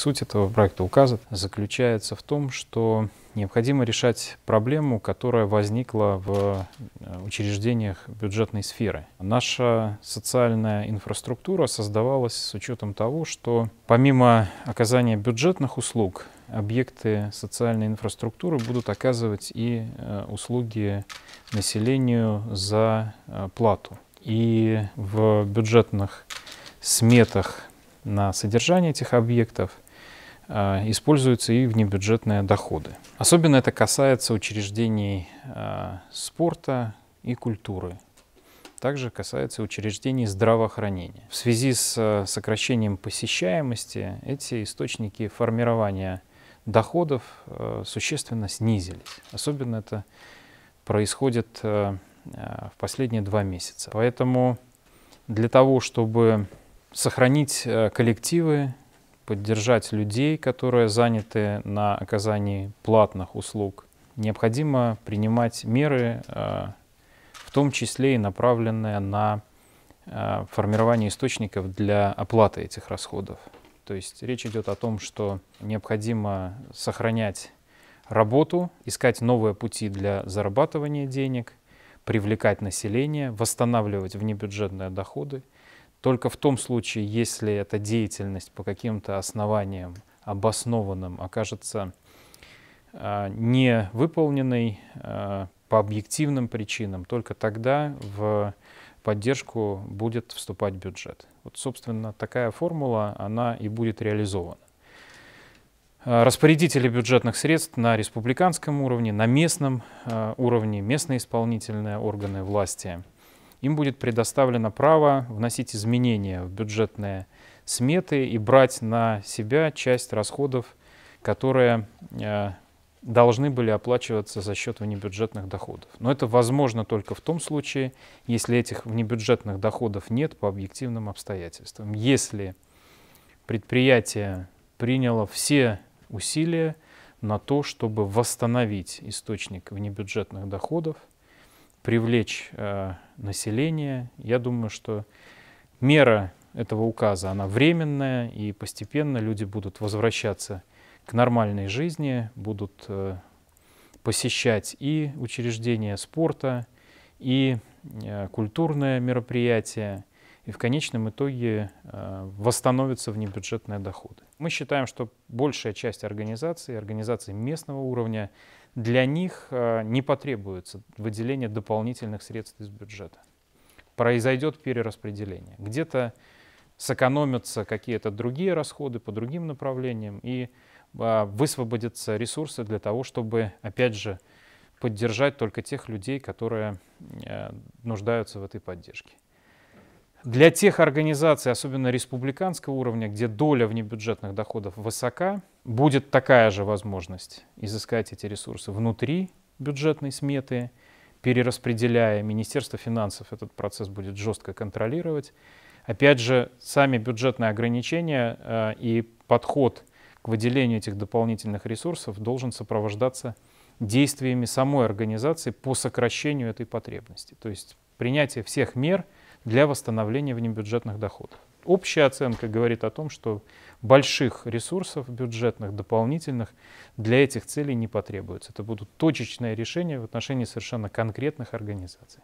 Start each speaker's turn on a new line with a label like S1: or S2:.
S1: Суть этого проекта указа заключается в том, что необходимо решать проблему, которая возникла в э, учреждениях бюджетной сферы. Наша социальная инфраструктура создавалась с учетом того, что помимо оказания бюджетных услуг, объекты социальной инфраструктуры будут оказывать и э, услуги населению за э, плату. И в бюджетных сметах на содержание этих объектов – а, используются и внебюджетные доходы. Особенно это касается учреждений а, спорта и культуры. Также касается учреждений здравоохранения. В связи с а, сокращением посещаемости эти источники формирования доходов существенно снизились. Особенно это происходит в последние два месяца. Поэтому для того, чтобы сохранить коллективы поддержать людей, которые заняты на оказании платных услуг. Необходимо принимать меры, э, в том числе и направленные на э, формирование источников для оплаты этих расходов. То есть речь идет о том, что необходимо сохранять работу, искать новые пути для зарабатывания денег, привлекать население, восстанавливать внебюджетные доходы – только в том случае, если эта деятельность по каким-то основаниям обоснованным окажется а, не выполненной а, по объективным причинам, только тогда в поддержку будет вступать бюджет. Вот, собственно, такая формула, она и будет реализована. А, распорядители бюджетных средств на республиканском уровне, на местном уровне, местные исполнительные органы власти – им будет предоставлено право вносить изменения в бюджетные сметы и брать на себя часть расходов, которые э, должны были оплачиваться за счет внебюджетных доходов. Но это возможно только в том случае, если этих внебюджетных доходов нет по объективным обстоятельствам. Если предприятие приняло все усилия на то, чтобы восстановить источник внебюджетных доходов – привлечь э, население. Я думаю, что мера этого указа, она временная, и постепенно люди будут возвращаться к нормальной жизни, будут э, посещать и учреждения спорта, и э, культурное мероприятие, и в конечном итоге э, восстановятся внебюджетные доходы. Мы считаем, что большая часть организаций, организаций местного уровня, для них э, не потребуется выделение дополнительных средств из бюджета. Произойдет перераспределение. Где-то сэкономятся какие-то другие расходы по другим направлениям и а, высвободятся ресурсы для того, чтобы, опять же, поддержать только тех людей, которые э, нуждаются в этой поддержке. Для тех организаций, особенно республиканского уровня, где доля внебюджетных доходов высока, будет такая же возможность изыскать эти ресурсы внутри бюджетной сметы, перераспределяя. Министерство финансов этот процесс будет жестко контролировать. Опять же, сами бюджетные ограничения э, и подход к выделению этих дополнительных ресурсов должен сопровождаться действиями самой организации по сокращению этой потребности. То есть принятие всех мер – для восстановления внебюджетных доходов. Общая оценка говорит о том, что больших ресурсов бюджетных, дополнительных для этих целей не потребуется. Это будут точечные решения в отношении совершенно конкретных организаций.